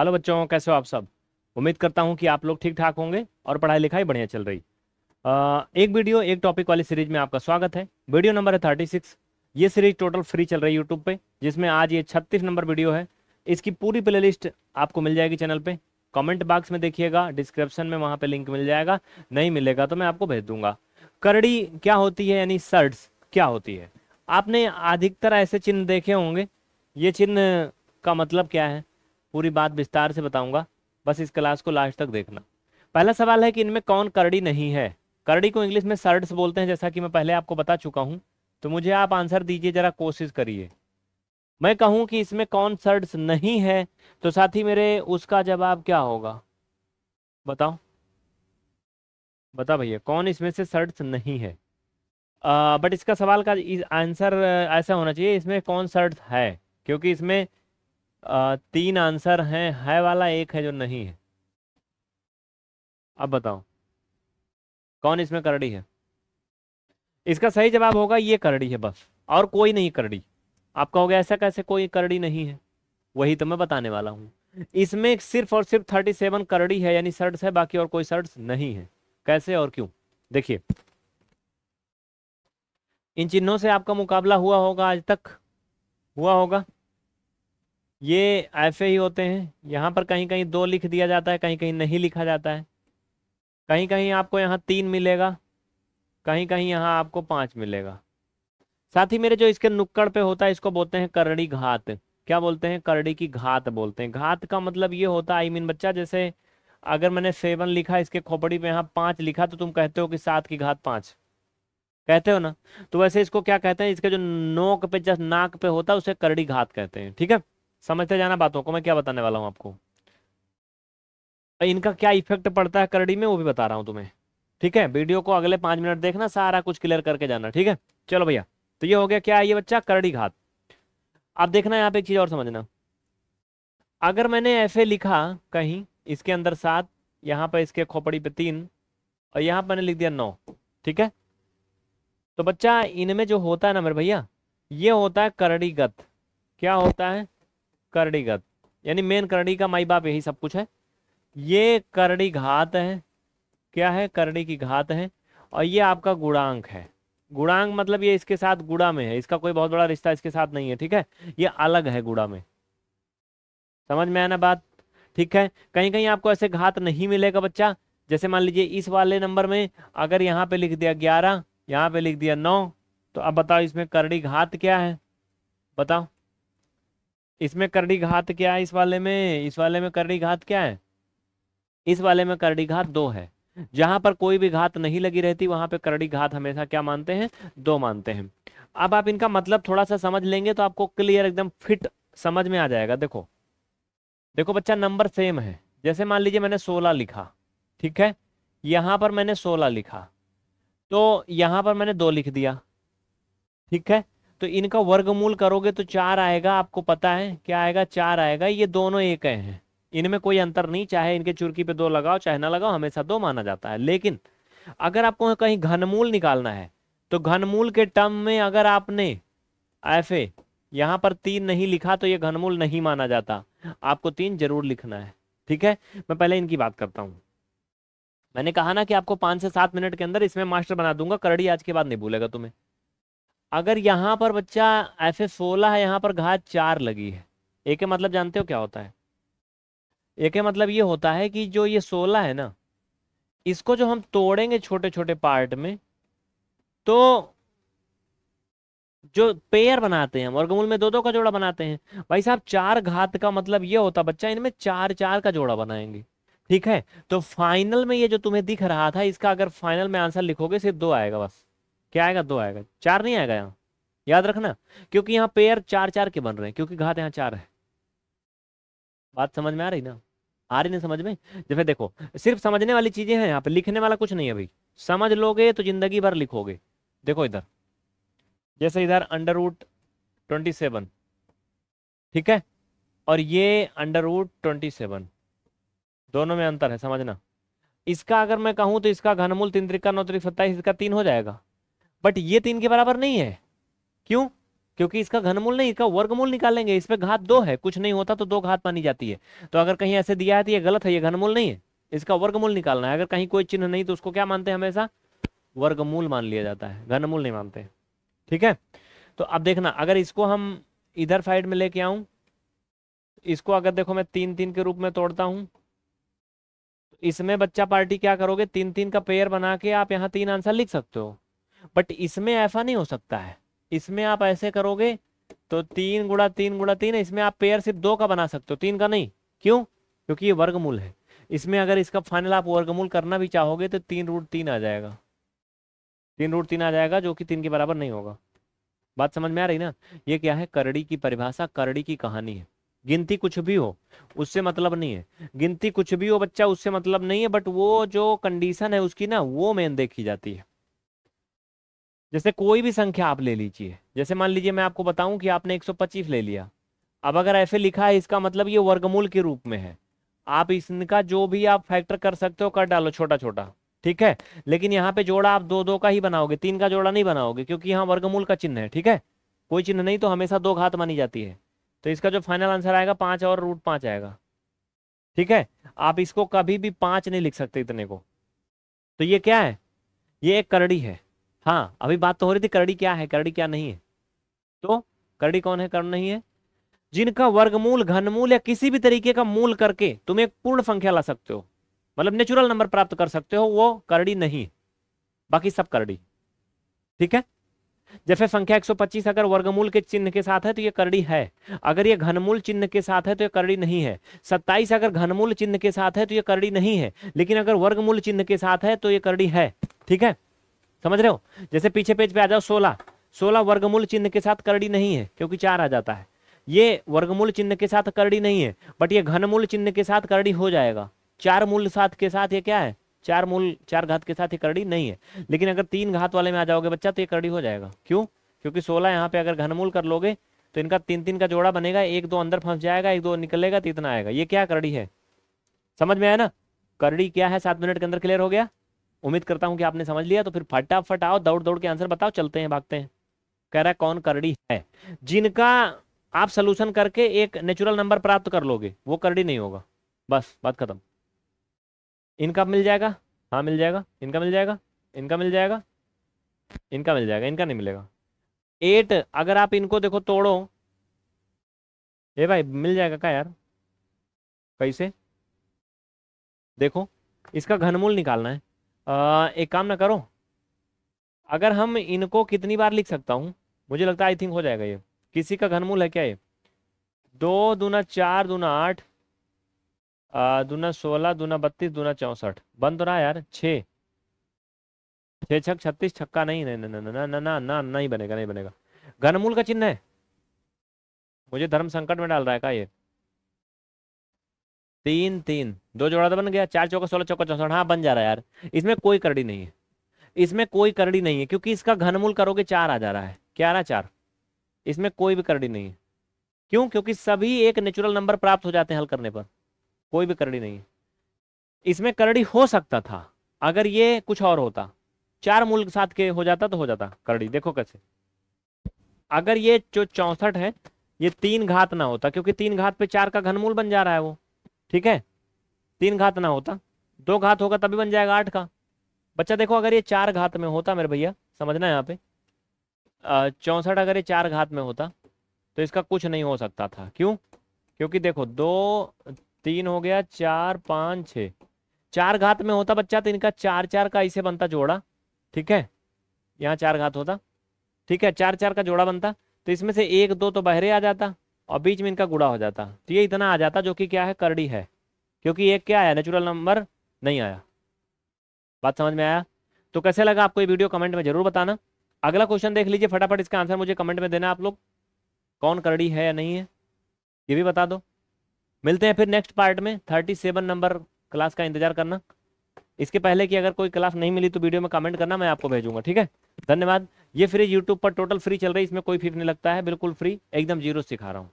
hello बच्चों कैसे हो आप सब उम्मीद करता हूँ कि आप लोग ठीक ठाक होंगे और पढ़ाई लिखाई बढ़िया चल रही आ, एक वीडियो एक टॉपिक वाली सीरीज में आपका स्वागत है वीडियो नंबर है थर्टी सिक्स ये सीरीज टोटल फ्री चल रही है यूट्यूब पे जिसमें आज ये छत्तीस नंबर वीडियो है इसकी पूरी प्ले आपको मिल जाएगी चैनल पर कॉमेंट बॉक्स में देखिएगा डिस्क्रिप्शन में वहाँ पर लिंक मिल जाएगा नहीं मिलेगा तो मैं आपको भेज दूंगा करड़ी क्या होती है यानी सर्ट्स क्या होती है आपने अधिकतर ऐसे चिन्ह देखे होंगे ये चिन्ह का मतलब क्या है पूरी बात विस्तार से बताऊंगा बस इस क्लास को लास्ट तक देखना पहला सवाल है कि इनमें कौन करड़ी नहीं है करड़ी को इंग्लिश में सर्ड्स बोलते हैं जैसा कि मैं पहले आपको बता चुका हूं तो मुझे आप आंसर दीजिए जरा कोशिश करिए मैं कहूं कि इसमें कौन सर्ड्स नहीं है तो साथ ही मेरे उसका जवाब क्या होगा बताओ बता भैया कौन इसमें से सर्ड्स नहीं है आ, बट इसका सवाल का आंसर ऐसा होना चाहिए इसमें कौन सर्ड्स है क्योंकि इसमें तीन आंसर हैं है वाला एक है जो नहीं है अब बताओ कौन इसमें करड़ी है इसका सही जवाब होगा ये करड़ी है बस और कोई नहीं करड़ी आप कहोगे ऐसा कैसे कोई करड़ी नहीं है वही तो मैं बताने वाला हूं इसमें सिर्फ और सिर्फ थर्टी सेवन करड़ी है यानी शर्ट्स है बाकी और कोई शर्ट्स नहीं है कैसे और क्यों देखिए इन चिन्हों से आपका मुकाबला हुआ होगा आज तक हुआ होगा ये ऐसे ही होते हैं यहाँ पर कहीं कहीं दो लिख दिया जाता है कहीं कहीं नहीं लिखा जाता है कहीं कहीं आपको यहाँ तीन मिलेगा कहीं कहीं यहाँ आपको पाँच मिलेगा साथ ही मेरे जो इसके नुक्कड़ पे होता है इसको बोलते हैं करड़ी घात क्या बोलते हैं करड़ी की घात बोलते हैं घात का मतलब ये होता है आई मीन बच्चा जैसे अगर मैंने सेवन लिखा इसके खोपड़ी पे यहाँ पाँच लिखा तो तुम कहते हो कि सात की घात पाँच कहते हो ना तो वैसे इसको क्या कहते हैं इसके जो नोक पे जस्ट नाक पे होता है उसे करड़ी घात कहते हैं ठीक है समझते जाना बातों को मैं क्या बताने वाला हूँ आपको इनका क्या इफेक्ट पड़ता है करडी में वो भी बता रहा हूँ तुम्हें ठीक है वीडियो को अगले पांच मिनट देखना सारा कुछ क्लियर करके जाना ठीक है चलो भैया तो ये हो गया क्या है ये बच्चा करड़ी घात अब देखना यहाँ पे एक चीज़ और समझना अगर मैंने ऐसे लिखा कहीं इसके अंदर सात यहाँ पर इसके खोपड़ी पे तीन और यहाँ पर मैंने लिख दिया नौ ठीक है तो बच्चा इनमें जो होता है ना मेरे भैया ये होता है करड़ीगत क्या होता है करड़ीगत यानी मेन करड़ी का माई बाप यही सब कुछ है ये करड़ी घात है क्या है करड़ी की घात है और ये आपका गुणांक है गुणांक मतलब ये इसके साथ गुड़ा में है इसका कोई बहुत बड़ा रिश्ता इसके साथ नहीं है ठीक है ये अलग है गुड़ा में समझ में आया ना बात ठीक है कहीं कहीं आपको ऐसे घात नहीं मिलेगा बच्चा जैसे मान लीजिए इस वाले नंबर में अगर यहाँ पे लिख दिया ग्यारह यहाँ पे लिख दिया नौ तो अब बताओ इसमें करड़ी घात क्या है बताओ इसमें करड़ी घात क्या है इस वाले में इस वाले में करड़ी घात क्या है इस वाले में करड़ी घात दो है जहां पर कोई भी घात नहीं लगी रहती वहां पे करड़ी घात हमेशा क्या मानते हैं दो मानते हैं अब आप इनका मतलब थोड़ा सा समझ लेंगे तो आपको क्लियर एकदम फिट समझ में आ जाएगा देखो देखो बच्चा नंबर सेम है जैसे मान लीजिए मैंने सोलह लिखा ठीक है यहां पर मैंने सोलह लिखा तो यहां पर मैंने दो लिख दिया ठीक है तो इनका वर्गमूल करोगे तो चार आएगा आपको पता है क्या आएगा चार आएगा ये दोनों एक हैं इनमें कोई अंतर नहीं चाहे इनके चुर्की पे दो लगाओ चाहे ना लगाओ हमेशा दो माना जाता है लेकिन अगर आपको कहीं घनमूल निकालना है तो घनमूल के टर्म में अगर आपने एफ ए यहाँ पर तीन नहीं लिखा तो ये घनमूल नहीं माना जाता आपको तीन जरूर लिखना है ठीक है मैं पहले इनकी बात करता हूँ मैंने कहा ना कि आपको पाँच से सात मिनट के अंदर इसमें मास्टर बना दूंगा करड़ी आज के बाद नहीं भूलेगा तुम्हें अगर यहाँ पर बच्चा ऐसे सोलह है यहाँ पर घात चार लगी है ए के मतलब जानते हो क्या होता है ए के मतलब ये होता है कि जो ये सोलह है ना इसको जो हम तोड़ेंगे छोटे छोटे पार्ट में तो जो पेयर बनाते हैं हम वर्गमूल में दो दो का जोड़ा बनाते हैं भाई साहब चार घात का मतलब ये होता बच्चा इनमें चार चार का जोड़ा बनाएंगे ठीक है तो फाइनल में ये जो तुम्हें दिख रहा था इसका अगर फाइनल में आंसर लिखोगे सिर्फ दो आएगा बस क्या आएगा दो आएगा चार नहीं आएगा यहाँ याद रखना क्योंकि यहाँ पेयर चार चार के बन रहे हैं क्योंकि घात यहाँ चार है बात समझ में आ रही ना आ रही नहीं समझ में जैसे तो देखो सिर्फ समझने वाली चीजें हैं यहाँ पे लिखने वाला कुछ नहीं है भाई समझ लोगे तो जिंदगी भर लिखोगे देखो इधर जैसे इधर अंडर रूट ट्वेंटी सेवन ठीक है और ये अंडर रूट ट्वेंटी सेवन दोनों में अंतर है समझना इसका अगर मैं कहूं तो इसका घनमूल तीन त्रिका नौ त्रिक सत्ताईस इसका तीन हो जाएगा बट ये तीन के बराबर नहीं है क्यों क्योंकि इसका घनमूल नहीं इसका वर्गमूल निकालेंगे इस पर घात दो है कुछ नहीं होता तो दो घात मानी जाती है तो अगर कहीं ऐसे दिया है तो ये गलत है ये घनमूल नहीं है इसका वर्गमूल निकालना है अगर कहीं कोई चिन्ह नहीं तो उसको क्या मानते हैं हमेशा वर्गमूल मान लिया जाता है घनमूल नहीं मानते ठीक है तो अब देखना अगर इसको हम इधर साइड में लेके आऊं इसको अगर देखो मैं तीन तीन के रूप में तोड़ता हूं तो इसमें बच्चा पार्टी क्या करोगे तीन तीन का पेयर बना के आप यहाँ तीन आंसर लिख सकते हो बट इसमें ऐसा नहीं हो सकता है इसमें आप ऐसे करोगे तो तीन गुड़ा तीन गुड़ा तीन इसमें आप पेयर सिर्फ दो का बना सकते हो तीन का नहीं क्यों क्योंकि ये वर्गमूल है इसमें अगर इसका फाइनल आप वर्गमूल करना भी चाहोगे तो तीन रूट तीन आ जाएगा तीन रूट तीन आ जाएगा जो कि तीन के बराबर नहीं होगा बात समझ में आ रही ना ये क्या है करड़ी की परिभाषा करड़ी की कहानी है गिनती कुछ भी हो उससे मतलब नहीं है गिनती कुछ भी हो बच्चा उससे मतलब नहीं है बट वो जो कंडीशन है उसकी ना वो मेन देखी जाती है जैसे कोई भी संख्या आप ले लीजिए जैसे मान लीजिए मैं आपको बताऊं कि आपने 125 ले लिया अब अगर ऐसे लिखा है इसका मतलब ये वर्गमूल के रूप में है आप इसका जो भी आप फैक्टर कर सकते हो कर डालो छोटा छोटा ठीक है लेकिन यहाँ पे जोड़ा आप दो दो का ही बनाओगे तीन का जोड़ा नहीं बनाओगे क्योंकि यहाँ वर्गमूल का चिन्ह है ठीक है कोई चिन्ह नहीं तो हमेशा दो घात मानी जाती है तो इसका जो फाइनल आंसर आएगा पांच और रूट पांच आएगा ठीक है आप इसको कभी भी पांच नहीं लिख सकते इतने को तो ये क्या है ये एक करड़ी है हाँ अभी बात तो हो रही थी करड़ी क्या है करड़ी क्या नहीं है तो करड़ी कौन है कर्ण नहीं है जिनका वर्गमूल घनमूल या किसी भी तरीके का मूल करके तुम एक पूर्ण संख्या ला सकते हो मतलब नेचुरल नंबर प्राप्त कर सकते हो वो करड़ी नहीं है बाकी सब करड़ी ठीक है जैसे संख्या 125 अगर वर्गमूल के चिन्ह के साथ है तो ये करड़ी है अगर ये घनमूल चिन्ह के साथ है तो ये करड़ी नहीं है 27 अगर घनमूल चिन्ह के साथ है तो ये करड़ी नहीं है लेकिन अगर वर्गमूल चिन्ह के साथ है तो ये करड़ी है ठीक है समझ रहे हो जैसे पीछे पेज पे आ जाओ सोलह सोलह वर्गमूल चिन्ह के साथ करड़ी नहीं है क्योंकि चार आ जाता है ये वर्गमूल चिन्ह के साथ करड़ी नहीं है बट ये घनमूल चिन्ह के साथ करड़ी हो जाएगा चार मूल साथ के साथ ये क्या है चार मूल चार घात के साथ ये करड़ी नहीं है लेकिन अगर तीन घात वाले में आ जाओगे बच्चा तो ये करड़ी हो जाएगा क्यों क्योंकि सोलह यहाँ पे अगर घनमूल कर लोगे तो इनका तीन तीन का जोड़ा बनेगा एक दो अंदर फंस जाएगा एक दो निकलेगा तो इतना आएगा ये क्या करड़ी है समझ में आया ना करड़ी क्या है सात मिनट के अंदर क्लियर हो गया उम्मीद करता हूं कि आपने समझ लिया तो फिर फटाफट आओ दौड़ दौड़ के आंसर बताओ चलते हैं भागते हैं कह रहा है कौन करड़ी है जिनका आप सोल्यूशन करके एक नेचुरल नंबर प्राप्त कर लोगे वो करड़ी नहीं होगा बस बात खत्म इनका मिल जाएगा हाँ मिल जाएगा इनका मिल जाएगा इनका मिल जाएगा इनका मिल जाएगा इनका नहीं मिलेगा एट अगर आप इनको देखो तोड़ो ए भाई मिल जाएगा क्या यार कैसे देखो इसका घनमूल निकालना है आ, एक काम ना करो अगर हम इनको कितनी बार लिख सकता हूँ मुझे लगता है आई थिंक हो जाएगा ये किसी का घनमूल है क्या ये दो दूना चार दूना आठ दूना सोलह दूना बत्तीस दूना चौंसठ बन तो रहा यार छः छः छक छत्तीस छक्का नहीं नहीं ना ना ना ना ना नहीं बनेगा नहीं बनेगा घनमूल का चिन्ह है मुझे धर्म संकट में डाल रहा है का ये तीन तीन दो जोड़ा तो बन गया चार चौका सोलह चौका चौसठ हाँ बन जा रहा है यार इसमें कोई करड़ी नहीं है इसमें कोई करड़ी नहीं है क्योंकि इसका घनमूल करोगे चार आ जा रहा है क्या आ रहा चार इसमें कोई भी करड़ी नहीं है क्यों क्योंकि सभी एक नेचुरल नंबर प्राप्त हो जाते हैं हल करने पर कोई भी करड़ी नहीं है इसमें करड़ी हो सकता था अगर ये कुछ और होता चार मूल के साथ के हो जाता तो हो जाता करड़ी देखो कैसे अगर ये जो चौसठ है ये तीन घात ना होता क्योंकि तीन घात पे चार का घनमूल बन जा रहा है वो ठीक है तीन घात ना होता दो घात होगा तभी बन जाएगा आठ का बच्चा देखो अगर ये चार घात में होता मेरे भैया समझना यहाँ पे चौसठ अगर ये चार घात में होता तो इसका कुछ नहीं हो सकता था क्यों क्योंकि देखो दो तीन हो गया चार पाँच छ चार घात में होता बच्चा तो इनका चार चार का इसे बनता जोड़ा ठीक है यहाँ चार घात होता ठीक है चार चार का जोड़ा बनता तो इसमें से एक दो तो बहरे आ जाता और बीच में इनका गुड़ा हो जाता तो ये इतना आ जाता जो कि क्या है करड़ी है क्योंकि एक क्या आया नेचुरल नंबर नहीं आया बात समझ में आया तो कैसे लगा आपको ये वीडियो कमेंट में जरूर बताना अगला क्वेश्चन देख लीजिए फटाफट इसका आंसर मुझे कमेंट में देना आप लोग कौन करड़ी है या नहीं है ये भी बता दो मिलते हैं फिर नेक्स्ट पार्ट में थर्टी सेवन नंबर क्लास का इंतजार करना इसके पहले कि अगर कोई क्लास नहीं मिली तो वीडियो में कमेंट करना मैं आपको भेजूंगा ठीक है धन्यवाद ये फ्री यूट्यूब पर टोटल फ्री चल रही है इसमें कोई फीस नहीं लगता है बिल्कुल फ्री एकदम जीरो सिखा रहा हूँ